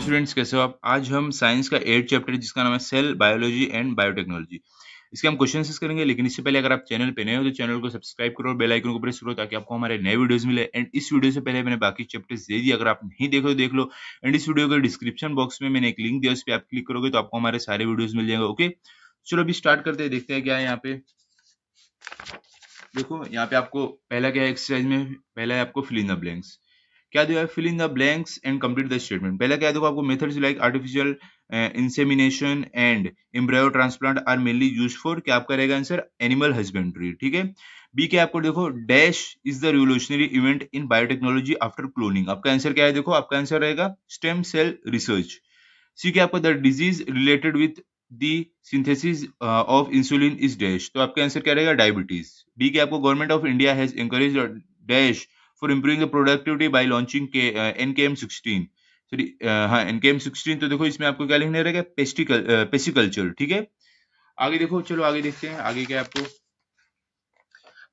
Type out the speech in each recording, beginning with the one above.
students कैसे हो आप आज हम साइंस का एट चैप्टर जिसका नाम है सेल बायोलॉजी एंड बायोटेक्नोलॉजी इसके हम क्वेश्चन करेंगे लेकिन इससे पहले अगर आप चैनल पे नए हो तो चैनल को सब्सक्राइब करो और बेल आइकन को प्रेस करो ताकि आपको हमारे नए वीडियोस मिले एंड इस वीडियो से पहले मैंने बाकी चैप्टर्स दे दिए अगर आप नहीं देखो तो देख लो एंड इस वीडियो के डिस्क्रिप्शन बॉक्स में मैंने एक लिंक दिया उस पर आप क्लिक करोगे तो आपको हमारे सारे वीडियोज मिल जाएंगे ओके चलो अभी स्टार्ट करते हैं देखते हैं क्या है यहाँ पे देखो यहाँ पे आपको पहला क्या एक्सरसाइज में पहला है आपको फिलिंग द ब्लैंक्स क्या दिया है fill in the blanks and complete the statement पहले क्या देखो आपको methods like artificial insemination and embryo transplant are mainly use for क्या आपका रहेगा आंसर एनिमल हस्बेंड्री ठीक है बी क्या आपको देखो dash is the revolutionary event in biotechnology after cloning आपका आंसर क्या है देखो आपका आंसर रहेगा स्टेम सेल रिसर्च सी क्या आपका the disease related with the synthesis of insulin is dash तो आपका आंसर क्या रहेगा डायबिटीज बी क्या आपको government of India has encourage dash for improving the productivity by launching K, sixteen NKM 16 sorry हाँ NKM sixteen तो देखो इसमें आपको क्या लिखने रहेगा पेस्टिकल पेस्टिकल्चर uh, ठीक है आगे देखो चलो आगे देखते हैं आगे क्या आपको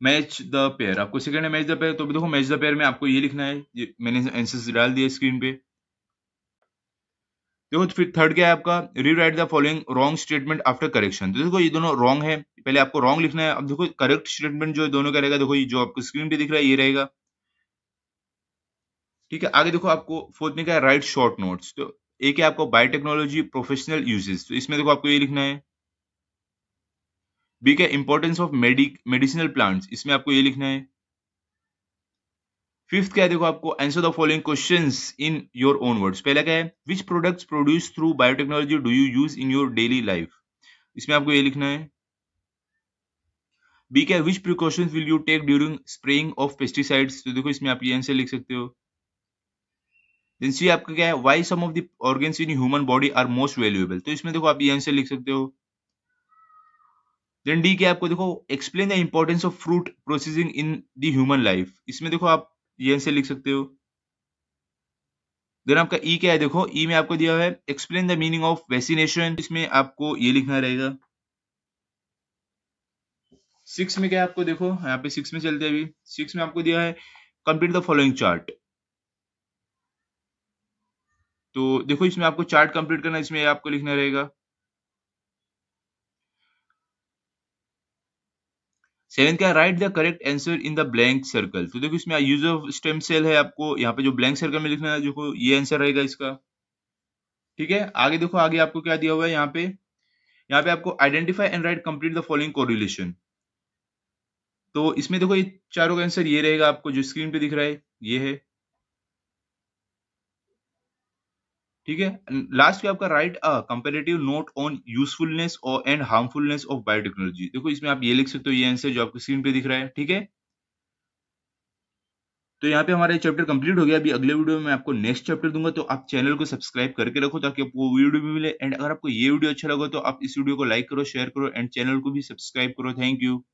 मैच द पेयर आपको सेकंड है मैच द पेयर तो देखो मैच द पेयर में आपको ये लिखना है मैंने आंसर्स डाल दिए स्क्रीन पे देखो तो फिर थर्ड क्या है आपका rewrite the following wrong statement after correction तो देखो ये दोनों रॉन्ग है पहले आपको रॉन्ग लिखना है अब देखो करेक्ट स्टेटमेंट जो है दोनों का रहेगा देखो ये जो आपको स्क्रीन पे दिख रहा है ये रहेगा ठीक है आगे देखो आपको फोर्थ में क्या है राइट शॉर्ट नोट्स तो एक है आपको बायोटेक्नोलॉजी प्रोफेशनल यूजेस तो इसमें देखो आपको ये लिखना है बी क्या इंपॉर्टेंस ऑफ मेडिसिनल प्लांट इसमें आपको ये लिखना है फिफ्थ क्या है देखो आपको answer the following question in your own words पहला क्या है which product produce through biotechnology do you use in your daily life इसमें आपको ये लिखना है बी क्या which precaution will you take during spraying of pesticides तो देखो इसमें आप ये आंसर लिख सकते हो देन सी आपका क्या है why some of the organs in human body are most valuable तो इसमें देखो आप ये आंसर लिख सकते हो देन डी क्या आपको देखो explain the importance of fruit processing in the human life इसमें देखो आप ये आंसर लिख सकते हो देन आपका ई e क्या है देखो ई e में आपको दिया है explain the meaning of vaccination इसमें आपको ये लिखना रहेगा सिक्स में क्या आपको देखो यहाँ पे सिक्स में चलते हैं अभी सिक्स में आपको दिया है कंप्लीट द फॉलोइंग चार्ट तो देखो इसमें आपको चार्ट कंप्लीट करना इसमें आपको लिखना रहेगा सेवेंथ क्या write the correct answer in the blank circle तो देखो इसमें यूज ऑफ स्टेम सेल है आपको यहाँ पे जो ब्लैंक सर्कल में लिखना है देखो ये आंसर रहेगा इसका ठीक है आगे देखो आगे आपको क्या दिया हुआ है यहाँ पे यहाँ पे आपको identify and write complete the following correlation तो इसमें देखो ये चारों का आंसर ये रहेगा आपको जो स्क्रीन पे दिख रहा है ये है ठीक है लास्ट में आपका write a comparative note on usefulness और एंड हार्मफुलनेस ऑफ बायोटेक्नोलॉजी देखो इसमें आप ये लिख सकते हो ये आंसर जो आपको स्क्रीन पे दिख रहा है ठीक है तो यहाँ पे हमारा चैप्टर कंप्लीट हो गया अभी अगले वीडियो में मैं आपको नेक्स्ट चैप्टर दूंगा तो आप चैनल को सब्सक्राइब करके रखो ताकि आपको वो वीडियो भी मिले एंड अगर आपको ये वीडियो अच्छा लगा तो आप इस वीडियो को लाइक करो शेयर करो एंड चैनल को भी सब्सक्राइब करो थैंक यू